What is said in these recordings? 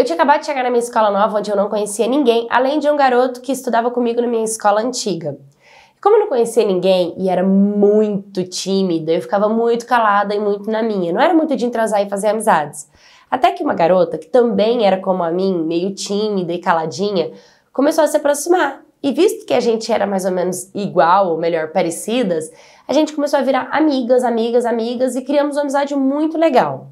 Eu tinha acabado de chegar na minha escola nova, onde eu não conhecia ninguém, além de um garoto que estudava comigo na minha escola antiga. Como eu não conhecia ninguém e era muito tímida, eu ficava muito calada e muito na minha. Não era muito de entrosar e fazer amizades. Até que uma garota, que também era como a mim, meio tímida e caladinha, começou a se aproximar. E visto que a gente era mais ou menos igual, ou melhor, parecidas, a gente começou a virar amigas, amigas, amigas e criamos uma amizade muito legal.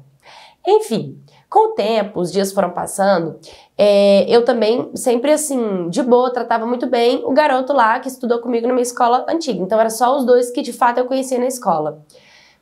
Enfim, com o tempo, os dias foram passando, é, eu também sempre assim, de boa, tratava muito bem o garoto lá que estudou comigo numa escola antiga. Então era só os dois que de fato eu conhecia na escola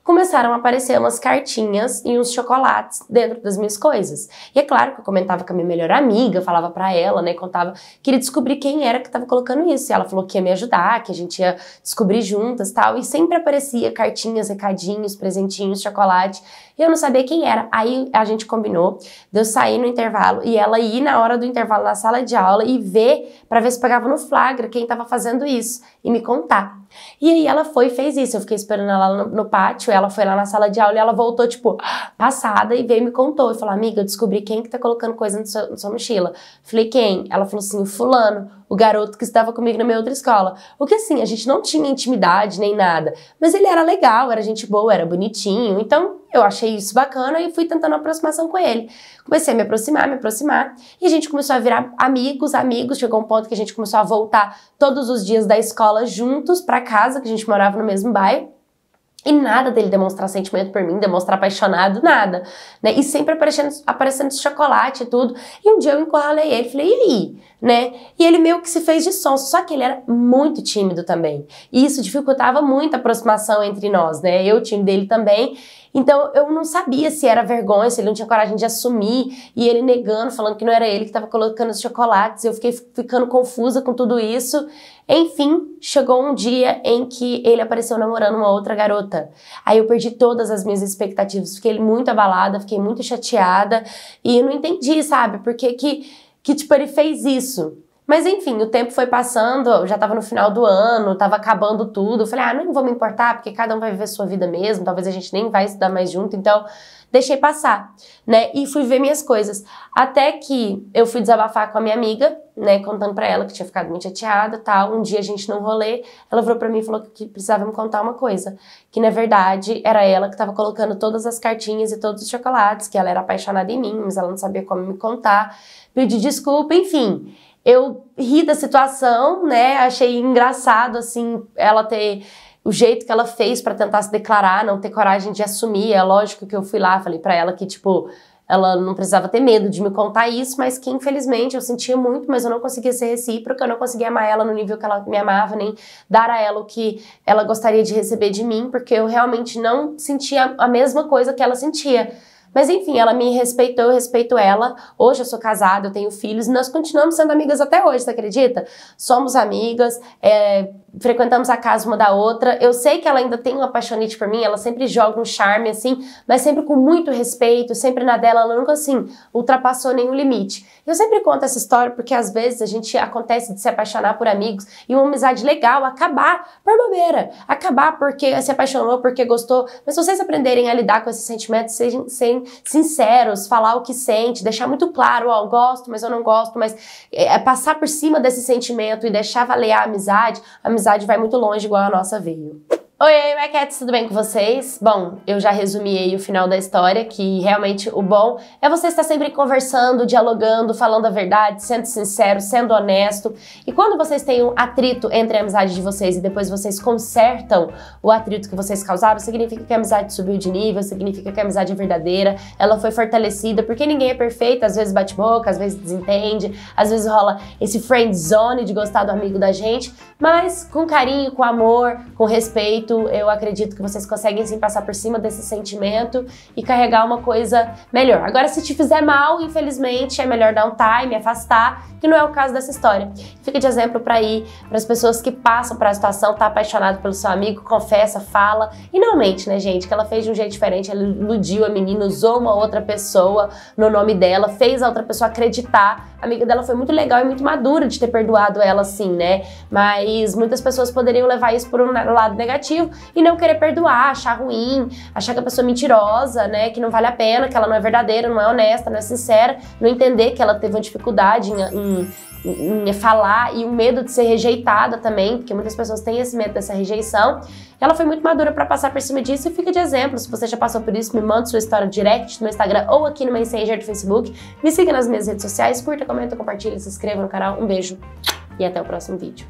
começaram a aparecer umas cartinhas e uns chocolates dentro das minhas coisas. E é claro que eu comentava com a minha melhor amiga, falava para ela, né, contava, queria descobrir quem era que estava colocando isso. E ela falou que ia me ajudar, que a gente ia descobrir juntas, tal, e sempre aparecia cartinhas, recadinhos, presentinhos, chocolate, e eu não sabia quem era. Aí a gente combinou de eu sair no intervalo e ela ir na hora do intervalo na sala de aula e ver para ver se pegava no flagra quem estava fazendo isso e me contar. E aí ela foi e fez isso. Eu fiquei esperando ela no, no pátio ela foi lá na sala de aula e ela voltou, tipo, passada e veio e me contou. E falou, amiga, eu descobri quem que tá colocando coisa na sua, na sua mochila. Falei, quem? Ela falou assim, o fulano, o garoto que estava comigo na minha outra escola. O que assim, a gente não tinha intimidade nem nada, mas ele era legal, era gente boa, era bonitinho. Então, eu achei isso bacana e fui tentando uma aproximação com ele. Comecei a me aproximar, me aproximar, e a gente começou a virar amigos, amigos. Chegou um ponto que a gente começou a voltar todos os dias da escola juntos para casa, que a gente morava no mesmo bairro. E nada dele demonstrar sentimento por mim, demonstrar apaixonado, nada. Né? E sempre aparecendo, aparecendo chocolate e tudo. E um dia eu encurralei ele, falei, e aí? Né? E ele meio que se fez de som, só que ele era muito tímido também. E isso dificultava muito a aproximação entre nós, né? Eu, o time dele também. Então eu não sabia se era vergonha, se ele não tinha coragem de assumir, e ele negando, falando que não era ele que estava colocando os chocolates. Eu fiquei ficando confusa com tudo isso. Enfim, chegou um dia em que ele apareceu namorando uma outra garota. Aí eu perdi todas as minhas expectativas, fiquei muito abalada, fiquei muito chateada e eu não entendi, sabe? Por que que, que tipo, ele fez isso? Mas enfim, o tempo foi passando, eu já tava no final do ano, tava acabando tudo. Eu falei, ah, não vou me importar, porque cada um vai viver sua vida mesmo, talvez a gente nem vai estudar mais junto, então deixei passar, né? E fui ver minhas coisas. Até que eu fui desabafar com a minha amiga, né, contando para ela que tinha ficado muito chateada, tal. Um dia a gente não rolê, ela virou para mim e falou que precisava me contar uma coisa, que na verdade era ela que tava colocando todas as cartinhas e todos os chocolates, que ela era apaixonada em mim, mas ela não sabia como me contar. Pedi desculpa, enfim eu ri da situação, né? Achei engraçado, assim, ela ter o jeito que ela fez para tentar se declarar, não ter coragem de assumir. É lógico que eu fui lá, falei para ela que, tipo, ela não precisava ter medo de me contar isso, mas que infelizmente eu sentia muito, mas eu não conseguia ser recíproca, eu não conseguia amar ela no nível que ela me amava, nem dar a ela o que ela gostaria de receber de mim, porque eu realmente não sentia a mesma coisa que ela sentia. Mas enfim, ela me respeitou, eu respeito ela. Hoje eu sou casada, eu tenho filhos e nós continuamos sendo amigas até hoje, você acredita? Somos amigas, é, frequentamos a casa uma da outra. Eu sei que ela ainda tem um apaixonite por mim, ela sempre joga um charme assim, mas sempre com muito respeito, sempre na dela, ela nunca assim ultrapassou nenhum limite. Eu sempre conto essa história porque às vezes a gente acontece de se apaixonar por amigos e uma amizade legal acabar por bobeira, acabar porque se apaixonou, porque gostou. Mas vocês aprenderem a lidar com esses sentimentos, sem, sinceros, falar o que sente, deixar muito claro, ó, oh, gosto, mas eu não gosto, mas é, é passar por cima desse sentimento e deixar valer a amizade, a amizade vai muito longe, igual a nossa veio. Oi, Maquetes, tudo bem com vocês? Bom, eu já resumi aí o final da história, que realmente o bom é você estar sempre conversando, dialogando, falando a verdade, sendo sincero, sendo honesto. E quando vocês têm um atrito entre a amizade de vocês e depois vocês consertam o atrito que vocês causaram, significa que a amizade subiu de nível, significa que a amizade é verdadeira, ela foi fortalecida, porque ninguém é perfeito, às vezes bate boca, às vezes desentende, às vezes rola esse friend zone de gostar do amigo da gente, mas com carinho, com amor, com respeito, jeito, eu acredito que vocês conseguem sim passar por cima desse sentimento e carregar uma coisa melhor. Agora, se te fizer mal, infelizmente, é melhor dar um time, afastar, que não é o caso dessa história. Fica de exemplo para aí, para as pessoas que passam para a situação, tá apaixonado pelo seu amigo, confessa, fala e não mente, né, gente? Que ela fez de um jeito diferente, ela iludiu a menina, usou uma outra pessoa no nome dela, fez a outra pessoa acreditar. A amiga dela foi muito legal e muito madura de ter perdoado ela assim, né? Mas muitas pessoas poderiam levar isso por um lado negativo motivo e não querer perdoar, achar ruim, achar que é a pessoa é mentirosa, né? Que não vale a pena, que ela não é verdadeira, não é honesta, não é sincera, não entender que ela teve uma dificuldade em, em em falar e o medo de ser rejeitada também, porque muitas pessoas têm esse medo dessa rejeição. Ela foi muito madura para passar por cima disso e fica de exemplo. Se você já passou por isso, me manda sua história direct no Instagram ou aqui no Messenger do Facebook. Me siga nas minhas redes sociais, curta, comenta, compartilha, se inscreva no canal. Um beijo e até o próximo vídeo.